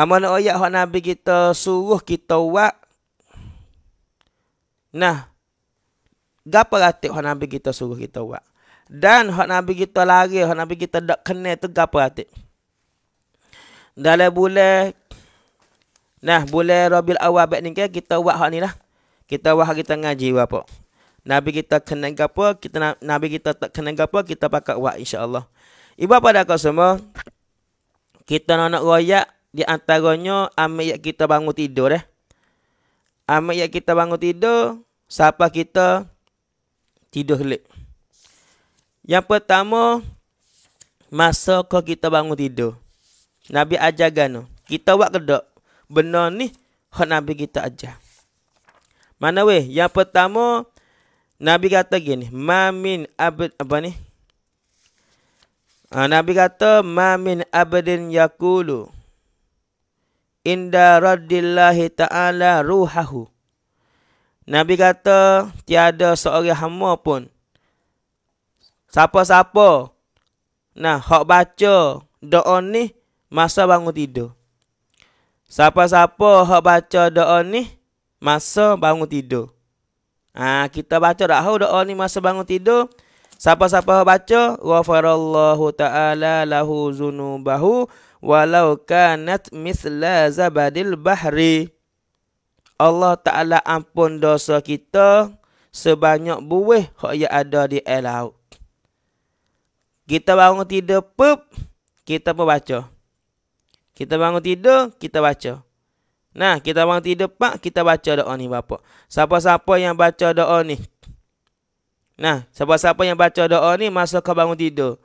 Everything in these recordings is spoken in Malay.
Amal ah, ayat hak Nabi kita suruh kita buat. Nah. Gapa ratik hak Nabi kita suruh kita buat. Dan hak Nabi kita lari, hak Nabi kita tak kenal tu gapa ratik. Dalam bulan Nah, boleh Rabiul Awal baik ni kita buat hak ni lah. Kita buat kita ngaji apa. Nabi kita kena gapa, kita Nabi kita tak kena gapa kita pakai buat insya-Allah. Ibu pada kau semua? Kita nak nak royak di antaranya amal yang kita bangun tidur eh. Amal yang kita bangun tidur siapa kita tidur kelip. Yang pertama masa ko kita bangun tidur. Nabi ajar gano. Kita buat kedok. Benar ni hak Nabi kita ajar. Mana weh? Yang pertama Nabi kata gini, "Mamin abad apa ni?" Ah, Nabi kata, "Mamin abadin yakulu." inda raddillahi ta'ala ruhahu. Nabi kata, tiada seorang hamba pun. Siapa-siapa, nah, hak baca doa ni masa bangun tidur. Siapa-siapa hak baca doa ni masa bangun tidur. Ah ha, kita baca dah hau doa ni masa bangun tidur. Siapa-siapa baca, ghafarallahu ta'ala lahu zunubahu walau kanat misla zabadil bahri. Allah Ta'ala ampun dosa kita sebanyak buih yang ada di air laut. Kita bangun tidur, pup, kita pun baca. Kita bangun tidur, kita baca. Nah, kita bangun tidur, pak, kita baca doa ni, bapak. Siapa-siapa yang baca doa ni? Nah, siapa-siapa yang baca doa ni, masa kau bangun tidur.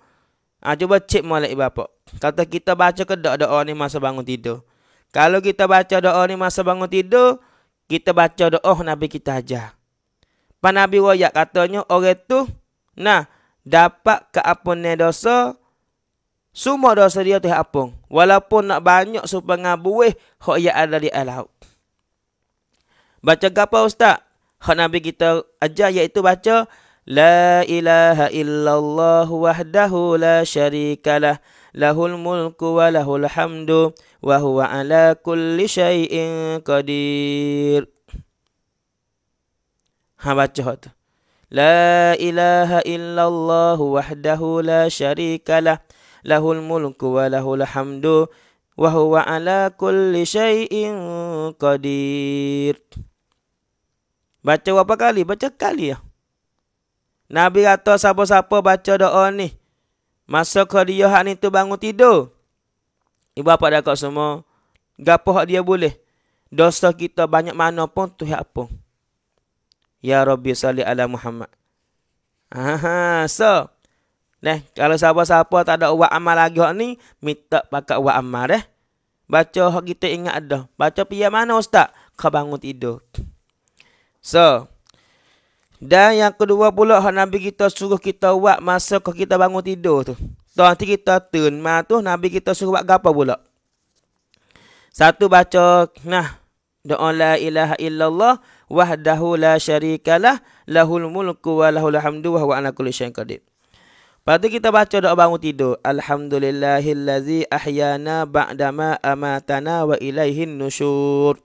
Ha, cuba cek malik bapa. Kata kita baca ke doa-doa ni masa bangun tidur. Kalau kita baca doa ni masa bangun tidur, kita baca doa Nabi kita aja. Pan Nabi wayak katanya, orang tu, nah, dapat ke keapunnya dosa, semua dosa dia tu apun. Walaupun nak banyak supaya ngabuih, hak yang ada di alau. Baca apa Ustaz? Hak Nabi kita aja iaitu baca, لا إله إلا الله وحده لا شريك له له الملك وله الحمد وهو على كل شيء قدير هبتشهد لا إله إلا الله وحده لا شريك له له الملك وله الحمد وهو على كل شيء قدير Baca berapa kali? Baca kali ya. Nabi kata siapa-siapa baca doa ni. Masa Khadiyah hak ni tu bangun tidur. Ibu apa dah kau semua. Gapa hak dia boleh. Dosa kita banyak mana pun tu hak pun. Ya Rabbi salli ala Muhammad. Aha, so. Nah, kalau siapa-siapa tak ada uang amal lagi hak ni. Minta pakai uang amal deh. Baca hak kita ingat dah. Baca pihak mana ustaz? Kau bangun tidur. So. Dan yang kedua pula hak Nabi kita suruh kita buat masa kalau kita bangun tidur tu. Tu nanti kita turn mah tu Nabi kita suruh buat apa pula? Satu baca nah doa la ilaha illallah wahdahu la syarikalah lahul mulku wa lahul hamdu wa huwa ala kulli syai'in qadir. Lepas kita baca doa bangun tidur. Alhamdulillahillazi ahyana ba'dama amatana wa ilaihin nusyur.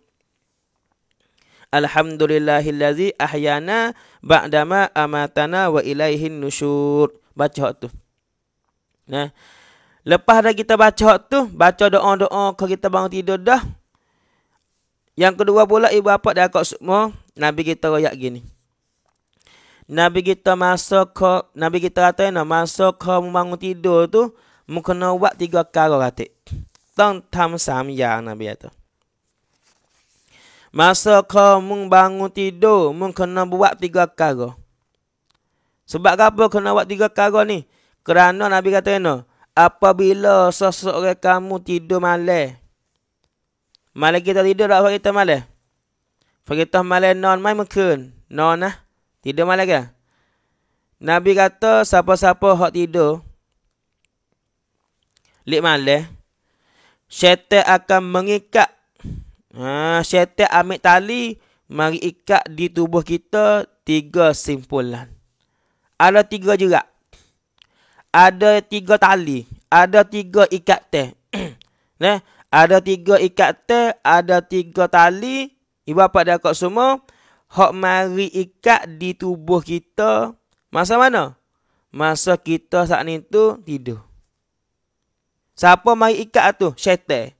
Alhamdulillahillazi ahyana ba'dama amatana wa ilaihin nusyur. Baca tu. Nah. Lepas dah kita baca tu, baca doa-doa ke kita bangun tidur dah. Yang kedua pula ibu bapa dah kat semua, Nabi kita royak gini. Nabi kita masuk ke, Nabi kita kata nak masuk ke bangun tidur tu, mungkin nak buat tiga kali kata. Tentang samya Nabi kata. Masa kau mung bangun tidur, mung kena buat tiga kara. Sebab apa kena buat tiga kara ni? Kerana Nabi kata ni, apabila sesuatu kamu tidur malam, malam kita tidur tak kita malam? Fakita malam non mai mungkin. Non lah. Tidur malam ke? Nabi kata, siapa-siapa hak tidur, lik malam, syaitan akan mengikat Ha, syaitan ambil tali mari ikat di tubuh kita tiga simpulan. Ada tiga juga. Ada tiga tali, ada tiga ikat teh. Nah, ada tiga ikat teh, ada tiga tali. Ibu bapa dah kok semua hok mari ikat di tubuh kita masa mana? Masa kita saat ni tu tidur. Siapa mari ikat tu? Syaitan.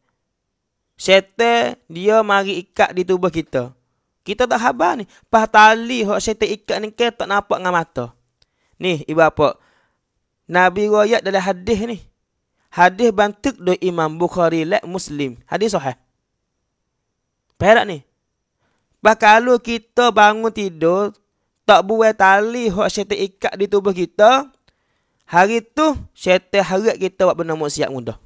Syaitan dia mari ikat di tubuh kita. Kita tak khabar ni. Pas tali hok syaitan ikat ni ke tak nampak dengan mata. Ni ibu apa? Nabi royak dalam hadis ni. Hadis bantuk do Imam Bukhari lek Muslim. Hadis sahih. Perak ni. Pas kalau kita bangun tidur tak buat tali hok syaitan ikat di tubuh kita, hari tu syaitan harap kita buat benda maksiat mudah.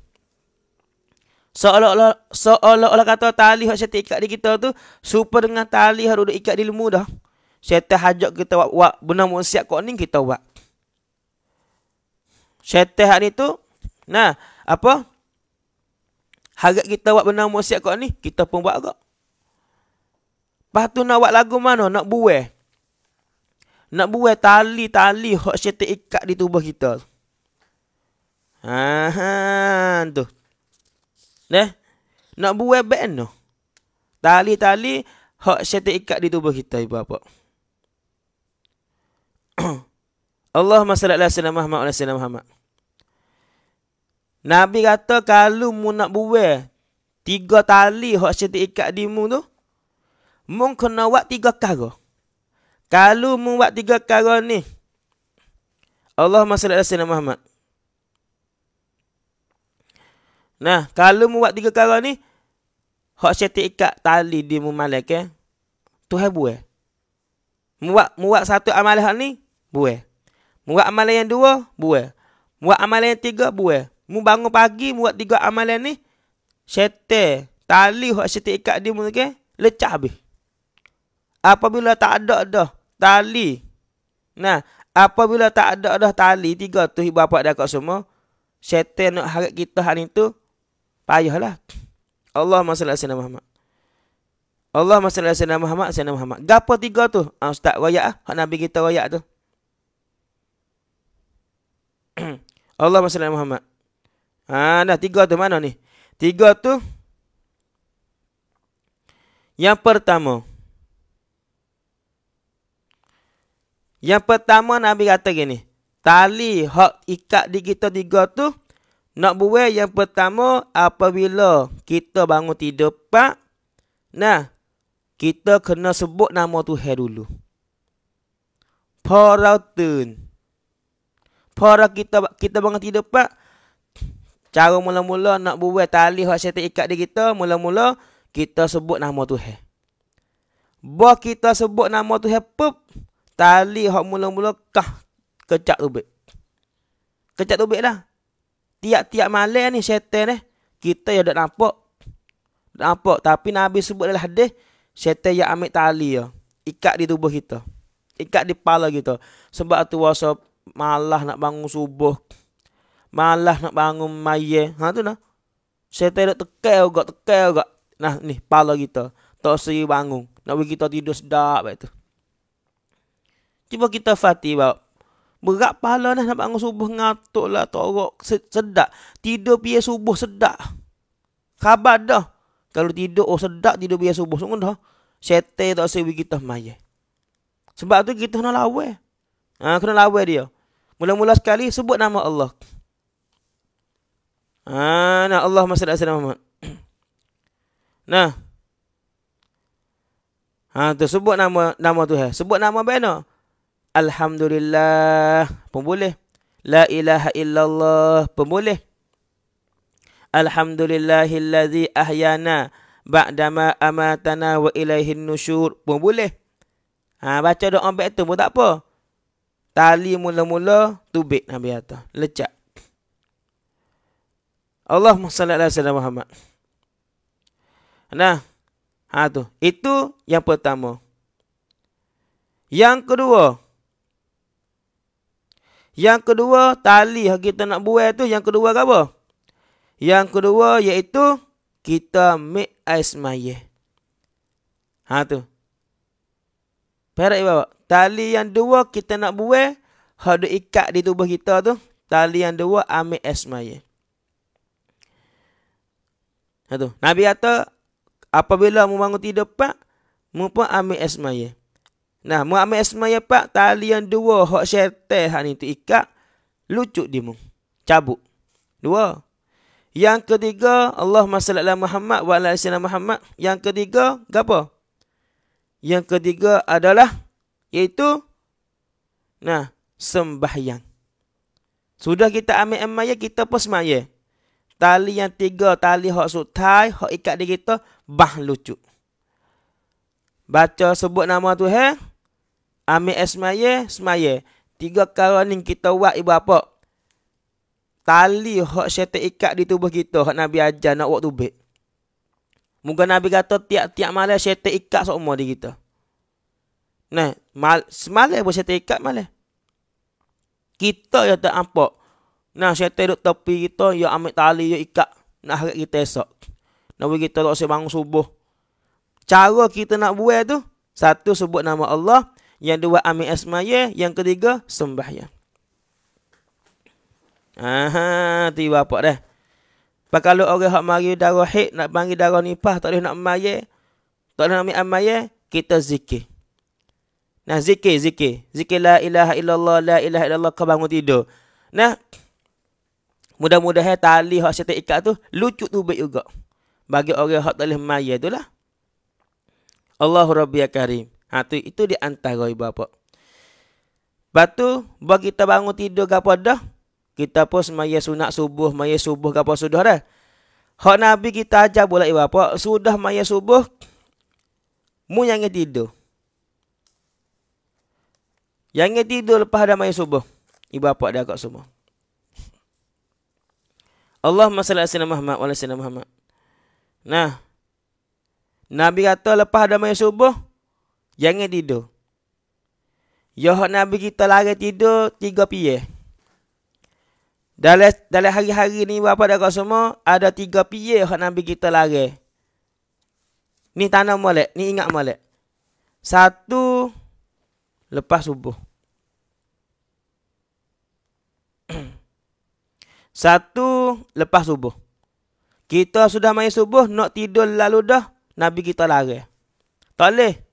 Seolah-olah seolah-olah kata tali hak setiap ikat di kita tu super dengan tali hak duduk ikat di ilmu dah. Syaitan hajak kita buat, buat benar mu kau ni kita buat. Syaitan hak tu nah apa? Harap kita buat benar mu siap kau ni kita pun buat agak. Lepas tu nak buat lagu mana? Nak buat? Nak buat tali-tali hak setiap ikat di tubuh kita. Ha, tu. Ha, Eh? Nak buat band tu. Tali-tali hak syaitan ikat di tubuh kita ibu bapa. Allahumma salli ala sayyidina Muhammad wa sayyidina Muhammad. Nabi kata kalau mu nak buat tiga tali hak syaitan ikat di mu tu, mu kena buat tiga kali. Kalau mu buat tiga kali ni, Allahumma salli ala sayyidina Muhammad. Nah, kalau mu buat tiga kala ni, hak setiap ikat tali di mu malak eh. Tu hai buat. Mu buat mu buat satu amalan ni, buat. Mu buat amalan yang dua, buat. Mu buat amalan yang tiga, buat. Mu bangun pagi mu buat tiga amalan ni, setiap tali hak setiap ikat di mu ke, lecah habis. Apabila tak ada dah tali. Nah, apabila tak ada dah tali, tiga tu ibu bapa dah kat semua. Syaitan nak harap kita hari tu. Payahlah. Allah masalah Sayyidina Muhammad. Allah masalah Sayyidina Muhammad, Sayyidina Muhammad. Gapa tiga tu? Ha, Ustaz ah. lah. Nabi kita rayak tu. Allah masalah Muhammad. Ha, dah tiga tu mana ni? Tiga tu. Yang pertama. Yang pertama Nabi kata gini. Tali hak ikat di kita tiga tu. Nak buat yang pertama apabila kita bangun tidur pak. Nah, kita kena sebut nama Tuhan dulu. Parautun. Para kita kita bangun tidur pak. Cara mula-mula nak buat tali hak syaitan ikat di kita, mula-mula kita sebut nama Tuhan. Bo kita sebut nama Tuhan pup, tali hak mula-mula kah kecak tu Kecak tu lah tiap-tiap malam ni syaitan eh kita ya dak nampak dak nampak tapi nabi sebut dalam hadis syaitan yang ambil tali ya ikat di tubuh kita ikat di kepala kita sebab tu wasa malah nak bangun subuh malah nak bangun maye ha tu nah syaitan dak tekel juga tekel juga nah ni kepala kita tak sering bangun nak bagi kita tidur sedap baik tu cuba kita fati bab Berat pahala dah nak bangun subuh ngatuk lah, torok, sedap. Tidur biar subuh sedak Khabar dah. Kalau tidur, oh sedak tidur biar subuh. Sungguh dah. Syetai tak sewi kita maya. Sebab tu kita nak lawai. Ha, kena lawai dia. Mula-mula sekali sebut nama Allah. Ha, nah Allah masa dah sedang Muhammad. Nah. Ha, tu sebut nama nama tu. Ha. Sebut nama benar. Alhamdulillah boleh. La ilaha illallah boleh. Alhamdulillahillazi ahyana Ba'dama amatana wa ilaihin nusyur Pun boleh ha, Baca doa baik tu pun tak apa Tali mula-mula Tubik Nabi Atta Lecak Allahumma salli ala sallam Muhammad Nah ha, tu. Itu yang pertama Yang kedua yang kedua, tali kita nak buat tu yang kedua ke apa? Yang kedua iaitu kita mik ais maye. Ha tu. Perak ibu Tali yang dua kita nak buai hadu ikat di tubuh kita tu. Tali yang dua ambil ais maye. Ha, Nabi kata apabila mu bangun tidur pak, mu ambil ais Nah, Muhammad Ismail ya pak tali yang dua hok syaitan hak ni tu ikat lucuk dimu. Cabut. Dua. Yang ketiga, Allah masallala Muhammad wa ala sayyidina Muhammad. Yang ketiga, gapo? Yang ketiga adalah yaitu nah, sembahyang. Sudah kita ame amal ya, kita pun semaya. Tali yang tiga, tali hok sutai, hok ikat di kita, bah lucu. Baca sebut nama tu, he? Eh? Ambil esmaye, esmaye. Tiga kala ni kita buat ibu apa? Tali hak syaitan ikat di tubuh kita. Hak Nabi ajar nak buat tubik. Moga Nabi kata tiap-tiap malam syaitan ikat semua di kita. Nah, mal, semalam pun syaitan ikat malam. Kita yang tak apa. Nah, syaitan duduk tepi kita, yang ambil tali, yang ikat. Nak harap kita esok. Nabi kita tak sebangun bangun subuh. Cara kita nak buat tu, satu sebut nama Allah, yang dua ami asmaya. Yang ketiga sembahnya. Aha, tiba apa dah? Kalau orang hak mari darah hik, nak panggil darah nipah, tak boleh nak maya. Tak boleh nak ambil amaya, kita zikir. Nah, zikir, zikir. Zikir la ilaha illallah, la ilaha illallah, kau bangun tidur. Nah, mudah-mudahan eh, tali hak syaitan ikat tu, lucu tu baik juga. Bagi orang hak tak boleh maya tu lah. Allahu Rabbiya Ha, tu, itu dia antara ibu bapa. Lepas tu, buat kita bangun tidur ke apa dah. Kita pun semaya sunat subuh, maya subuh ke apa sudah dah. Hak Nabi kita ajar pula ibu bapa. Sudah maya subuh, mu yang tidur. Yang tidur lepas ada maya subuh. Ibu bapa dah kat semua. Allah salli ala sayyidina Muhammad wa ala Muhammad. Nah. Nabi kata lepas ada maya subuh, Jangan tidur. Yohak Nabi kita lari tidur tiga piye. Dalam dalam hari-hari ni bapa dah semua ada tiga piye yohak Nabi kita lari. Ni tanam molek, ni ingat molek. Satu lepas subuh. Satu lepas subuh. Kita sudah main subuh, nak tidur lalu dah Nabi kita lari. Tak boleh.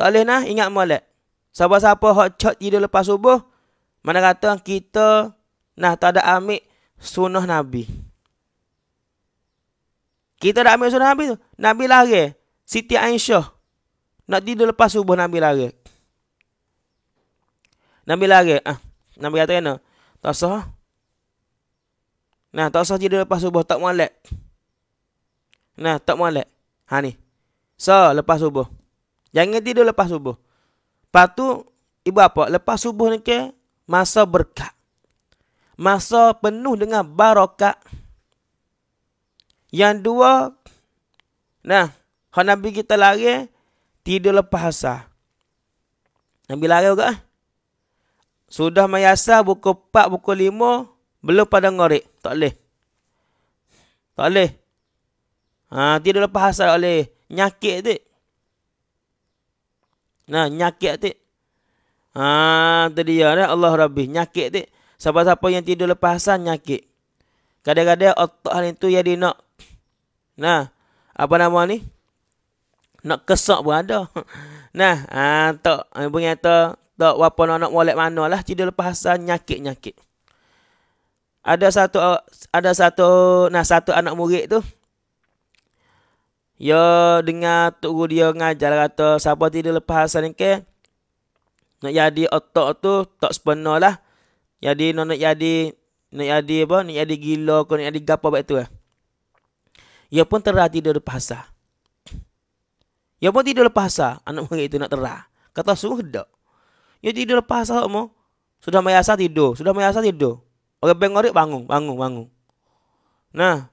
Tak boleh nah, ingat molek. Siapa-siapa hot shot tidur lepas subuh, mana kata kita nah tak ada ambil sunnah Nabi. Kita dah ambil sunnah Nabi tu. Nabi lari. Siti Aisyah. Nak tidur lepas subuh Nabi lari. Nabi lari. Ah, Nabi kata kena. Tak sah. Nah, tak sah tidur lepas subuh. Tak malak. Nah, tak malak. Ha ni. So, lepas subuh. Jangan tidur lepas subuh. Lepas tu, ibu apa? Lepas subuh ni ke, masa berkat. Masa penuh dengan barakat. Yang dua, nah, kalau Nabi kita lari, eh, tidur lepas asal. Nabi lari juga. Eh. Sudah mayasa buku 4, buku 5, belum pada ngorek. Tak boleh. Tak boleh. Ha, tidur lepas asal tak boleh. Nyakit tu. Nah, nyakit tik. Ha, tu dia dah Allah Rabbi nyakit tik. Siapa-siapa yang tidur lepas asar nyakit. Kadang-kadang otak hal itu jadi nak Nah, apa nama ni? Nak kesak pun ada. Nah, ha, tak. Ibu ha, kata, tak apa nak nak molek mana lah. Tidur lepas asar nyakit-nyakit. Ada satu, ada satu, nah satu anak murid tu. Ya dengar tok guru dia ngajar kata siapa tidak lepas hasan ke. Nak jadi otak tu tak sepenuh lah. Jadi nak, nak jadi nak jadi apa? Nak jadi gila ke nak jadi gapo baik tu eh. Ya pun terah tidak lepas hasan. Ya pun tidak lepas hasan anak murid itu nak terah. Kata suruh dak. Ya tidak lepas hasan kamu. Sudah mayasa tidur, sudah mayasa tidur. Orang bengorik bangun, bangun, bangun. Nah,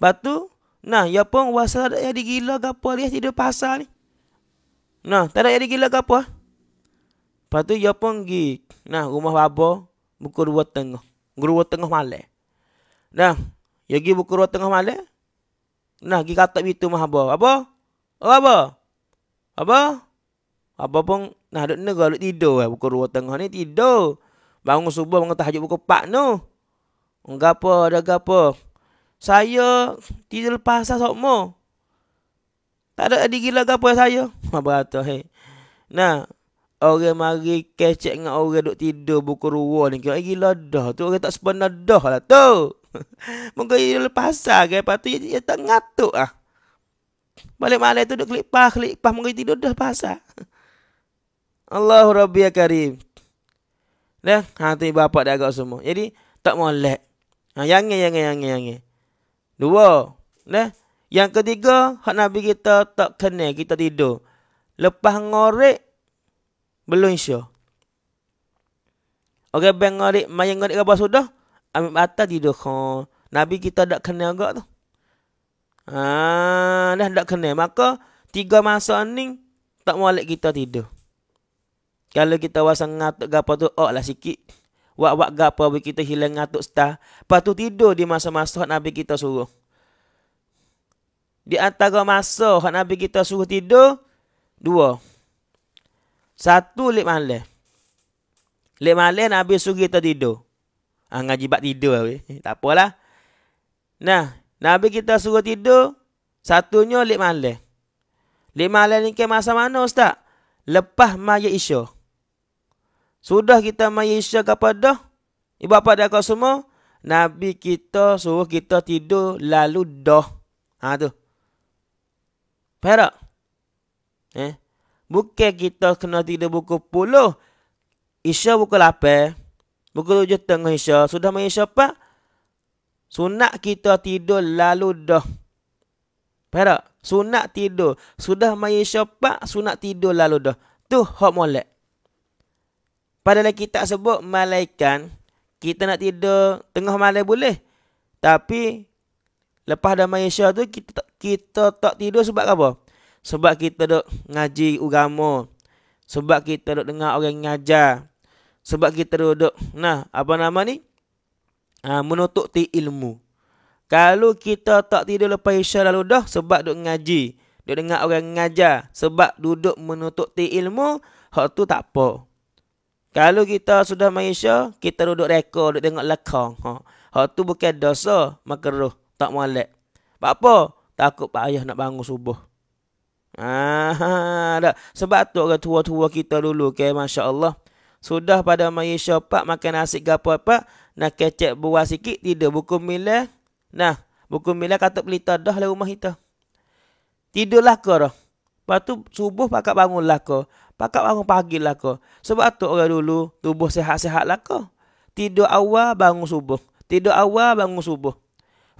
batu Nah, ya pun wasa ada yang digila ke apa dia tidur pasal ni. Nah, tak ada yang digila ke apa. Lepas tu ya pun pergi. Nah, rumah babo buku dua tengah. Dua tengah malam. Nah, ya pergi buku dua tengah malam. Nah, pergi kata itu mah apa? Apa? Oh, apa? Apa? Apa pun nah duk nega duk tidur eh buku dua tengah ni tidur. Bangun subuh bangun tahajud buku 4 tu. Enggak apa, ada apa saya tidak lepas asal sokmo. Tak ada adik gila ke apa saya. Ha, berata, hei. Nah, orang mari kecek dengan orang duk tidur buku ruwa ni. Kira, gila dah. Tu orang tak sepenuh dah lah. Tu. Mungkin dia lepas ke. Lepas tu, dia, tak ngatuk lah. Balik malam tu, duk kelipah, kelipah. Mungkin tidur dah lepas Allahu Rabbi ya Karim. Dah, hati bapak dah agak semua. Jadi, tak molek. Ha, yang ni, yang ni, yang yang Dua. Nah. Yang ketiga, hak Nabi kita tak kena kita tidur. Lepas ngorek, belum isya. Okey, bang ngorek, mayang ngorek apa sudah? Ambil mata tidur. Khon. Nabi kita tak kena juga tu. Ha, dah tak kena. Maka, tiga masa ni, tak boleh kita tidur. Kalau kita wasang ngatuk apa tu, oh lah sikit. Wak-wak gapa bagi kita hilang ngatuk setah. Lepas tu tidur di masa-masa hak Nabi kita suruh. Di antara masa hak Nabi kita suruh tidur, dua. Satu lep malam. Lep malam Nabi suruh kita tidur. Ha, ngaji bak tidur. Abis. Lah, eh, tak apalah. Nah, Nabi kita suruh tidur, satunya lep malam. Lep malam ni ke masa mana ustaz? Lepas maya isyur. Sudah kita mai isyak kepada ibu bapa dan kau semua, nabi kita suruh kita tidur lalu dah. Ha tu. Perak. Eh. Bukan kita kena tidur buku puluh. Isya buku lapar. Buku tujuh tengah isya. Sudah main isya apa? Sunat kita tidur lalu dah. Perak. Sunat tidur. Sudah main isya apa? Sunat tidur lalu dah. Tu hok molek. Padahal kita sebut malaikan kita nak tidur tengah malam boleh. Tapi lepas dah Malaysia tu kita tak, kita tak tidur sebab apa? Sebab kita dok ngaji agama. Sebab kita dok dengar orang ngajar. Sebab kita dok nah apa nama ni? Ha, ti ilmu. Kalau kita tak tidur lepas Isya lalu dah sebab duk ngaji, duk dengar orang ngajar, sebab duduk menutup ti ilmu, hak tu tak apa. Kalau kita sudah Malaysia, kita duduk reka, duduk tengok lekong. Ha. Hak tu bukan dosa, makruh, tak molek. Pak apa? Takut pak ayah nak bangun subuh. Ah, ha, ha, dah. Ha. Sebab tu orang tua-tua kita dulu ke, okay? Masya Allah. Sudah pada Malaysia, pak makan nasi gapo pak. Nak kecek buah sikit, tidur buku milah. Nah, buku milah kata pelita dah lah rumah kita. Tidurlah kau dah. Lepas tu subuh pakak bangunlah lah kau. Pakak bangun pagi lah kau. Sebab tu orang dulu tubuh sehat-sehat lah kau. Tidur awal bangun subuh. Tidur awal bangun subuh.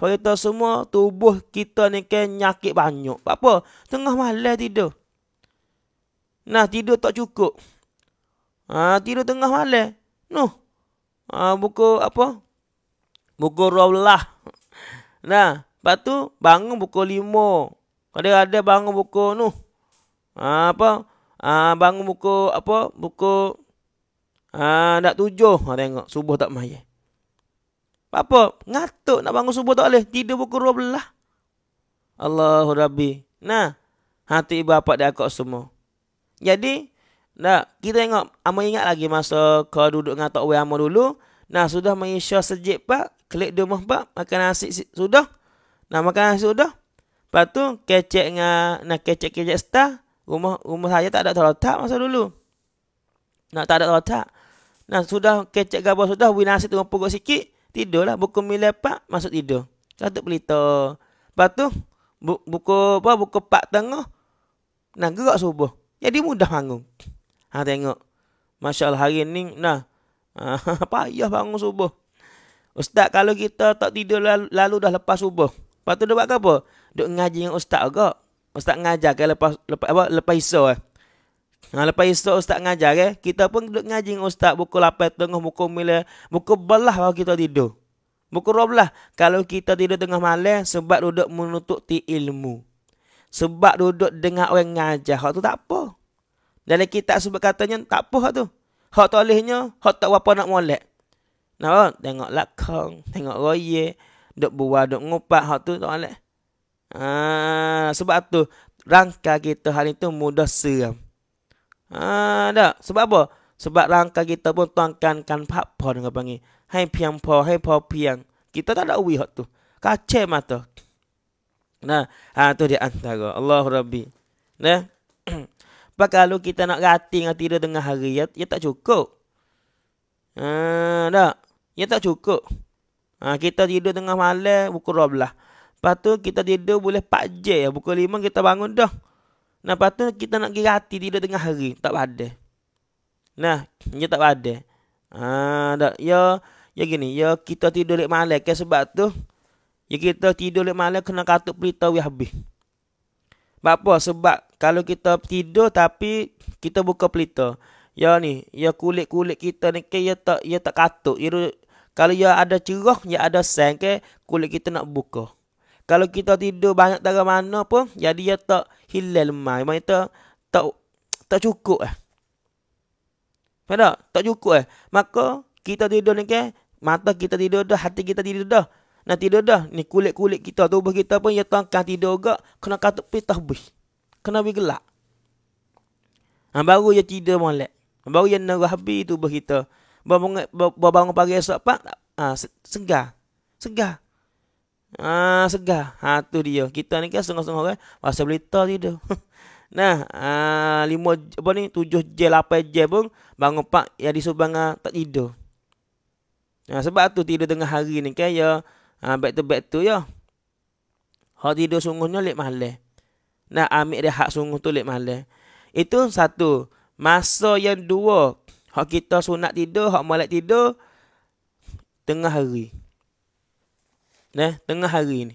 Sebab itu semua tubuh kita ni kan nyakit banyak. Sebab apa? Tengah malam tidur. Nah tidur tak cukup. Ha, tidur tengah malam. Nuh. Ha, buku apa? Buku rawlah. Nah. Lepas tu bangun buku limau. Kadang-kadang bangun buku nuh. Ha, apa? Ah uh, bangun buku apa? buku ah uh, nak tujuh. Ha, tengok subuh tak mai. Apa? Ngatuk nak bangun subuh tak boleh. Tidur buku dua belah. Allahu Rabbi. Nah, hati ibu bapa dia kok semua. Jadi, nak kita tengok amo ingat lagi masa kau duduk ngatuk we amo dulu. Nah, sudah mengisya sejik pak, klik di rumah pak, makan nasi sudah. Nah, makan nasi sudah. Lepas tu kecek dengan nak kecek-kecek star rumah rumah saya tak ada terletak masa dulu. Nak tak ada terletak. Nah sudah kecek gabah sudah bunyi nasi tengah pokok sikit, tidurlah buku melepak masuk tidur. Satu pelita. Lepas tu bu, buku apa buku pak tengah. Nah gerak subuh. Jadi mudah bangun. Ha tengok. Masya-Allah hari ni nah apa payah bangun subuh. Ustaz, kalau kita tak tidur lalu, lalu dah lepas subuh. Lepas tu dia buat apa? Duk ngaji dengan ustaz agak ustaz ngajar ke lepas lepas apa lepas iso eh. Ha, lepas esok ustaz ngajar eh. Kita pun duduk ngaji dengan ustaz pukul 8 tengah, pukul mila, buku belah waktu kita tidur. Pukul 12 kalau kita tidur tengah malam sebab duduk menutup ti ilmu. Sebab duduk dengar orang ngajar. Hak tu tak apa. Dalam kitab sebab katanya tak apa hak tu. Hak tolehnya, hak tak apa nak molek. Nampak? Tengok lakong, tengok royek. Duduk buah, duduk ngupat. Hak tu tak boleh. Ah, sebab tu rangka kita hari tu mudah seram. Ah, tak. Sebab apa? Sebab rangka kita pun tuangkan kan pak pon dengan panggil. Hai piang po, hai po piang. Kita tak ada ui hak tu. Kacau mata. Nah, ah tu dia antara. Allah Rabbi. Nah. Pak kalau kita nak gati dengan tidur tengah hari, ya, ya tak cukup. Ah, tak. Ya tak cukup. Ah, kita tidur tengah malam, pukul 12. Lepas tu kita tidur boleh 4 jam. Pukul 5 kita bangun dah. Nah, lepas tu kita nak pergi hati tidur tengah hari. Tak ada. Nah, dia tak ada. Ah, ha, dah. Ya, ya gini. Ya, kita tidur lep malam. Okay, sebab tu, ya kita tidur lep malam kena katuk pelita wih habis. Sebab apa? Sebab kalau kita tidur tapi kita buka pelita. Ya ni, ya kulit-kulit kita ni ke ya tak ya tak katuk. Ya, kalau ya ada cerah, ya ada sen ke kulit kita nak buka. Kalau kita tidur banyak darah mana pun, jadi dia tak hilal lemah. Memang itu tak, tak cukup eh. Faham tak? Tak cukup eh. Maka kita tidur ni ke? mata kita tidur dah, hati kita tidur dah. Nak tidur dah, ni kulit-kulit kita, tubuh kita pun dia ya tangkan tidur juga, kena katuk pitah bih. Kena pergi gelap. Ha, baru dia tidur molek. Baru dia nak habis tubuh kita. Bawa bangun, bangun pagi esok pak, ha, Ah, segar. Segar. Ah uh, segar. Ha tu dia. Kita ni kan sungguh-sungguh kan. Pasal berita tidur. nah, uh, lima apa ni? Tujuh je, lapan je pun bangun pak yang di Subang ah, tak tidur. Nah, sebab tu tidur tengah hari ni kan ya. Ah uh, back to back tu ya. Ha tidur sungguhnya lek malam. Nah, ambil dia hak sungguh tu lek malam. Itu satu. Masa yang dua, hak kita sunat tidur, hak malam tidur tengah hari. Nah, tengah hari ni.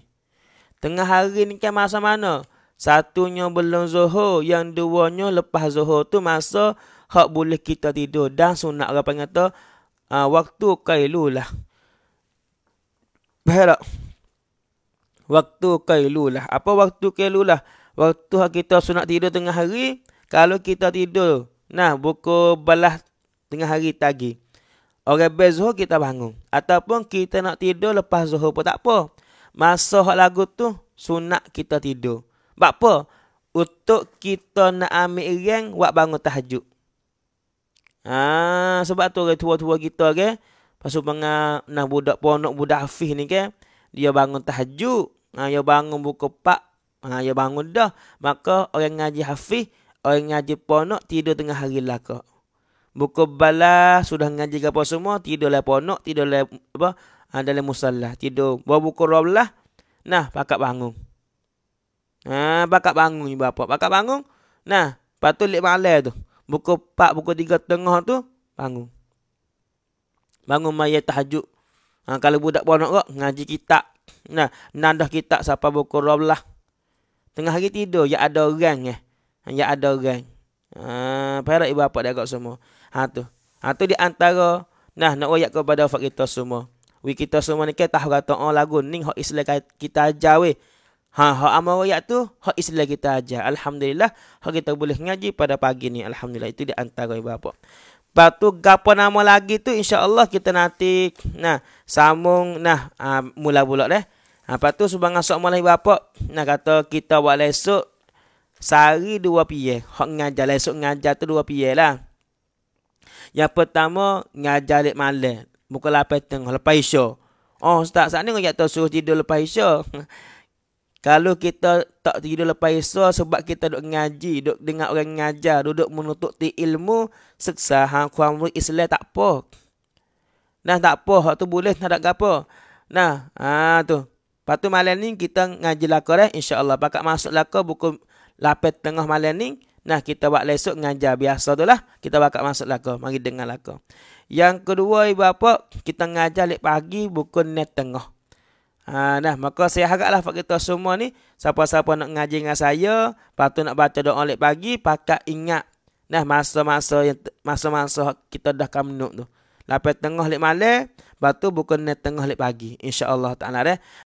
Tengah hari ni kan masa mana? Satunya belum zuhur, yang duanya lepas zuhur tu masa hak boleh kita tidur dan sunat orang panggil tu uh, waktu kailulah. Faham Waktu kailulah. Apa waktu kailulah? Waktu hak kita sunat tidur tengah hari, kalau kita tidur, nah buku belah tengah hari tagih. Orang best zuhur kita bangun. Ataupun kita nak tidur lepas zuhur pun tak apa. Masa lagu tu sunat kita tidur. Sebab apa? Untuk kita nak ambil ring buat bangun tahajud. Ah, sebab tu orang tua-tua kita ke. Okay? Pasal pengah nak budak ponok budak Hafiz ni ke. Okay? Dia bangun tahajud. Ha, dia bangun buka pak. Ha, dia bangun dah. Maka orang ngaji Hafiz. Orang ngaji ponok tidur tengah hari lah kok buku balah sudah ngaji apa semua tidurlah ponok tidurlah apa ha, dalam musalla tidur bawa buku rawlah nah pakak bangun ha ah, pakak bangun ibu bapa pakak bangun nah patul lek malam tu buku 4 buku 3 tengah tu bangun bangun mayat tahajud ha, kalau budak ponok kok ngaji kitab nah nandah kitab siapa buku rawlah tengah hari tidur ya ada orang eh ya ada orang ha para ibu bapa dekat semua Ha tu. Ha tu di antara nah nak wayak kepada fak kita semua. Wi kita semua ni kan tahu kata oh lagu ning hak Islam kita ajar we. Ha hak amal wayak tu hak Islam kita ajar. Alhamdulillah hak kita boleh ngaji pada pagi ni. Alhamdulillah itu di antara ibu bapa. Lepas gapo nama lagi tu insyaallah kita nanti nah sambung nah uh, mula pula deh. Ha lepas tu subang asok mulai bapa. Nah kata kita buat lesok sehari dua piye. Hak ngajar lesok ngajar tu dua piye lah. Yang pertama ngajar lek malam. Buka lapan tengah lepas isya. Oh ustaz, saat ni ngajak tu suruh tidur lepas isya. Kalau kita tak tidur lepas isya sebab kita duk ngaji, duk dengar orang ngajar, duduk menuntut ti ilmu, seksa hang ha, kuamru Islam tak apa. Nah tak apa, hak tu boleh tak ada apa. Nah, ha tu. patu malam ni kita ngaji lakor eh insya-Allah. Pakak masuk lakor buku lapet tengah malam ni Nah kita buat lesok ngajar biasa tu lah. Kita buat masuk lah kau. Mari dengar lah kau. Yang kedua ibu bapa, kita ngajar lep pagi buku net tengah. Ha, nah, maka saya harap lah kita semua ni, siapa-siapa nak ngaji dengan saya, patut nak baca doa lep pagi, pakat ingat. Nah, masa-masa yang masa-masa kita dah kamnuk tu. Lepas tengah lep malam, batu buku net tengah lep pagi. InsyaAllah ta'ala deh.